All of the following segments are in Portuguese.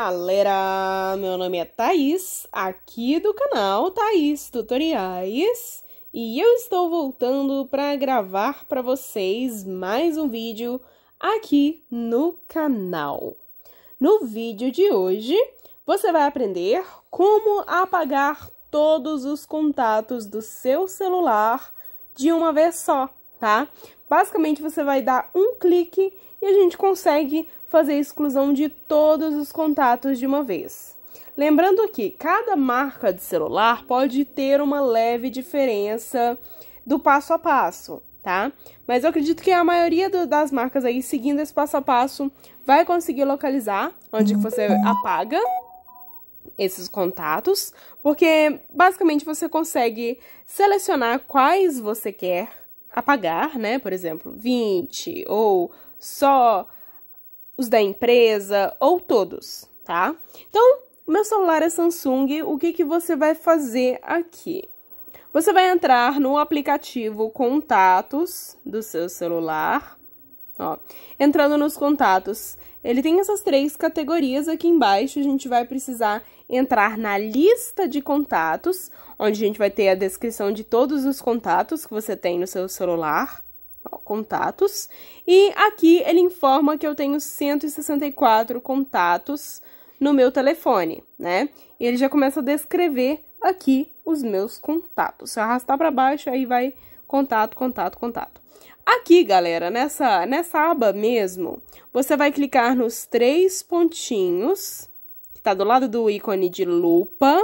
galera! Meu nome é Thaís, aqui do canal Thaís Tutoriais, e eu estou voltando para gravar para vocês mais um vídeo aqui no canal. No vídeo de hoje, você vai aprender como apagar todos os contatos do seu celular de uma vez só tá? Basicamente você vai dar um clique e a gente consegue fazer a exclusão de todos os contatos de uma vez. Lembrando que cada marca de celular pode ter uma leve diferença do passo a passo, tá? Mas eu acredito que a maioria do, das marcas aí, seguindo esse passo a passo, vai conseguir localizar onde que você apaga esses contatos, porque basicamente você consegue selecionar quais você quer a pagar, né? Por exemplo, 20 ou só os da empresa ou todos, tá? Então, meu celular é Samsung, o que, que você vai fazer aqui? Você vai entrar no aplicativo Contatos do seu celular Ó, entrando nos contatos, ele tem essas três categorias aqui embaixo. A gente vai precisar entrar na lista de contatos, onde a gente vai ter a descrição de todos os contatos que você tem no seu celular. Ó, contatos. E aqui ele informa que eu tenho 164 contatos no meu telefone, né? E ele já começa a descrever aqui os meus contatos. Se arrastar para baixo, aí vai contato, contato, contato. Aqui, galera, nessa, nessa aba mesmo, você vai clicar nos três pontinhos, que está do lado do ícone de lupa.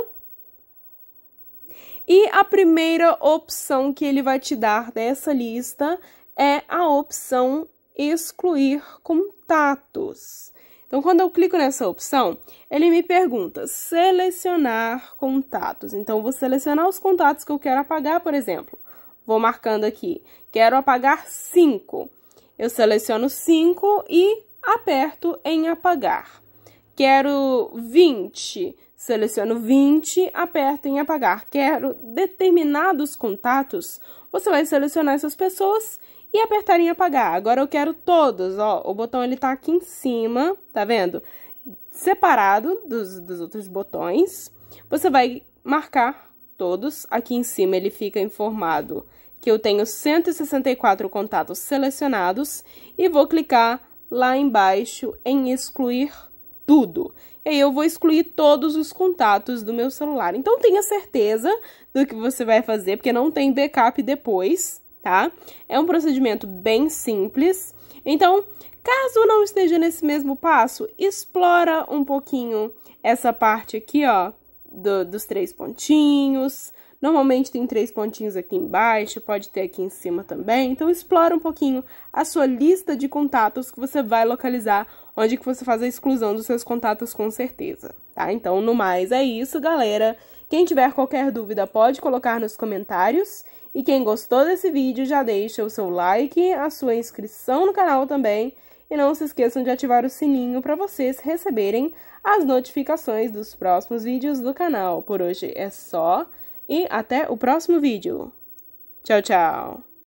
E a primeira opção que ele vai te dar dessa lista é a opção excluir contatos. Então, quando eu clico nessa opção, ele me pergunta selecionar contatos. Então, vou selecionar os contatos que eu quero apagar, por exemplo. Vou marcando aqui. Quero apagar 5. Eu seleciono 5 e aperto em apagar. Quero 20. Seleciono 20, aperto em apagar. Quero determinados contatos. Você vai selecionar essas pessoas e apertar em apagar. Agora eu quero todos, ó. O botão ele tá aqui em cima, tá vendo? Separado dos, dos outros botões. Você vai marcar todos. Aqui em cima ele fica informado que eu tenho 164 contatos selecionados e vou clicar lá embaixo em excluir tudo. E aí eu vou excluir todos os contatos do meu celular. Então tenha certeza do que você vai fazer, porque não tem backup depois, tá? É um procedimento bem simples. Então, caso não esteja nesse mesmo passo, explora um pouquinho essa parte aqui, ó, do, dos três pontinhos. Normalmente tem três pontinhos aqui embaixo, pode ter aqui em cima também. Então, explora um pouquinho a sua lista de contatos que você vai localizar, onde que você faz a exclusão dos seus contatos com certeza, tá? Então, no mais, é isso, galera. Quem tiver qualquer dúvida, pode colocar nos comentários. E quem gostou desse vídeo, já deixa o seu like, a sua inscrição no canal também e não se esqueçam de ativar o sininho para vocês receberem as notificações dos próximos vídeos do canal. Por hoje é só e até o próximo vídeo. Tchau, tchau!